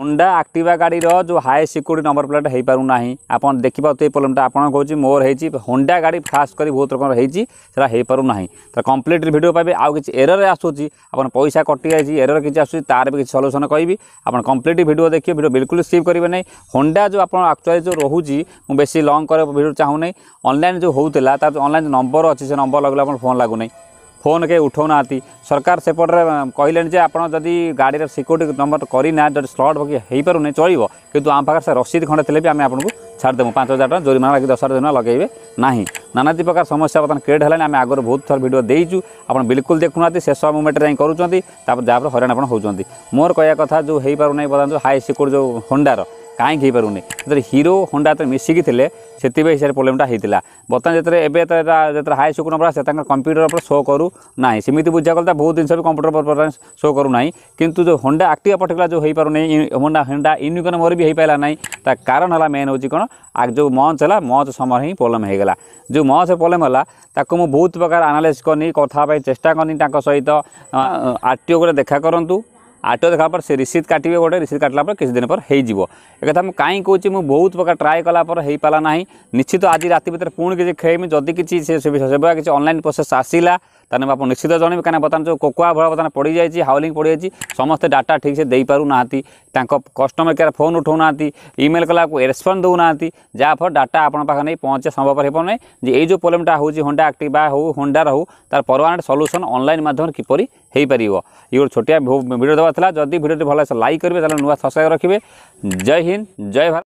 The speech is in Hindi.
হোন্ডা আক্টিভা গাড়ির যে হাই সিকুরিটি নম্বর প্লেট হয়ে পু না আপনার দেখিপারে এই প্রোবলেমটা আপনার হচ্ছে মোর হয়েছি হোন্ডা গাড়ি খাস করে বহুত রকম হয়েছি সেটা হয়ে পু না তো কমপ্লিট ভিডিও পাবে আউ কিছু এররে আসুচি আপনার পয়সা কটি যাই এরর কিছু আসুচি তার বি কিছু সলুসন কবি আপনার কমপ্লিট ভিডিও দেখবে ভিডিও বিলকুল স্কিপ করবে না হোন্ডা যে আপনার আকচুয়ালি যে রুচি মু বেশি লং করে ভিডিও চাহু না অনলাইন যে হোলা তার অনলাইন নম্বর অছে সে নম্বর লাগলে আপনার ফোন লাগু না ଫୋନ୍ କେହି ଉଠାଉନାହାନ୍ତି ସରକାର ସେପଟରେ କହିଲେଣି ଯେ ଆପଣ ଯଦି ଗାଡ଼ିର ସିକ୍ୟୁରିଟି ନମ୍ବର କରିନା ଯଦି ସ୍ଲଟ୍ ବାକି ହୋଇପାରୁନି ଚଳିବ କିନ୍ତୁ ଆମ ପାଖରେ ସେ ରସିଦ ଖଣ୍ଡେ ଥିଲେ ବି ଆମେ ଆପଣଙ୍କୁ ଛାଡ଼ିଦେବୁ ପାଞ୍ଚ ହଜାର ଟଙ୍କା ଜୋରିମାନା ଲାଗି ଦଶ ହଜାର ଟଙ୍କା ଲଗାଇବେ ନାହିଁ ନାନାଦି ପ୍ରକାର ସମସ୍ୟା ବର୍ତ୍ତମାନ କ୍ରିଏଟ୍ ହେଲାଣି ଆମେ ଆଗରୁ ବହୁତ ଥର ଭିଡ଼ିଓ ଦେଇଛୁ ଆପଣ ବିଲକୁଲ ଦେଖୁନାହାନ୍ତି ଶେଷ ମୁଭମେଣ୍ଟରେ ଯାଇ କରୁଛନ୍ତି ତାପରେ ଯାହାଫଳରେ ହଇରାଣ ଆପଣ ହେଉଛନ୍ତି ମୋର କହିବା କଥା ଯେଉଁ ହୋଇପାରୁନାହିଁ ବର୍ତ୍ତମାନ ଯେଉଁ ହାଇ ସିକ୍ୟୁରିଟି ଯେଉଁ ହୋଣ୍ଡାର କାହିଁକି ହେଇପାରୁନି ସେଥିରେ ହିରୋ ହଣ୍ଡା ଯେତେବେଳେ ମିଶିକି ଥିଲେ ସେଥିପାଇଁ ସେଠାରେ ପ୍ରୋବ୍ଲେମଟା ହେଇଥିଲା ବର୍ତ୍ତମାନ ଯେତେବେଳେ ଏବେ ଯେତେବେଳେ ହାଇ ସୁକୁନ ପରା ସେ ତାଙ୍କର କମ୍ପ୍ୟୁଟର ଉପରେ ଶୋ କରୁ ନାହିଁ ସେମିତି ବୁଝା କଲେ ବହୁତ ଜିନିଷ ବି କମ୍ପ୍ୟୁଟର ବର୍ତ୍ତମାନ ଶୋ କରୁନାହିଁ କିନ୍ତୁ ଯେଉଁ ହଣ୍ଡା ଆକ୍ଟିଭା ପର୍ଟିକୁଲାର ଯେଉଁ ହେଇପାରୁନି ହଣ୍ଡା ହଣ୍ଡା ୟୁନିକନ୍ ମୋର ବି ହେଇପାରିଲା ନାହିଁ ତା କାରଣ ହେଲା ମେନ୍ ହେଉଛି କ'ଣ ଯେଉଁ ମଞ୍ଚ ହେଲା ମଞ୍ଚ ସମୟରେ ହିଁ ପ୍ରୋବ୍ଲେମ୍ ହେଇଗଲା ଯେଉଁ ମଞ୍ଚ ପ୍ରୋବ୍ଲେମ୍ ହେଲା ତାକୁ ମୁଁ ବହୁତ ପ୍ରକାର ଆନାଲିସିସ୍ କରିନି କଥା ପାଇଁ ଚେଷ୍ଟା କରିନି ତାଙ୍କ ସହିତ ଆର୍ ଟି ଓ ଗୋଟେ ଦେଖା କରନ୍ତୁ आरटीओ देखा से रिसीट काटे गोटे रिसीट काटला पर किसी दिन पर हो कहीं कहूँ मुझ बहुत प्रकार ट्राए कलापर हो पाला ना निश्चित तो आज रात भितर पुणी किसी खेईमी जदि किसी किसी अनल प्रोसेस आसला तेनाली आप निश्चित जन क्या बर्तमान जो कोकुआ भर बर्तमान पड़ जाए हाउलिंग पड़ जाए समस्त डाटा ठीक से दे पार्ना कस्टमर केयर फोन उठाऊना इमेल कला रेस्पन्स दौना जहाँ फल डाटा आप पहुँचे संभवपर हो ना जो प्रोब्लेमटा हो हंडा आक्ट हो हंडार हो तार परमानेंट सल्यूसन अनल मध्यम किपर हो पार ये छोटिया भिड देवा भिडियो भल लाइक करेंगे चैनल नुआ सब्सक्राइब रखिए जय हिंद जय भारत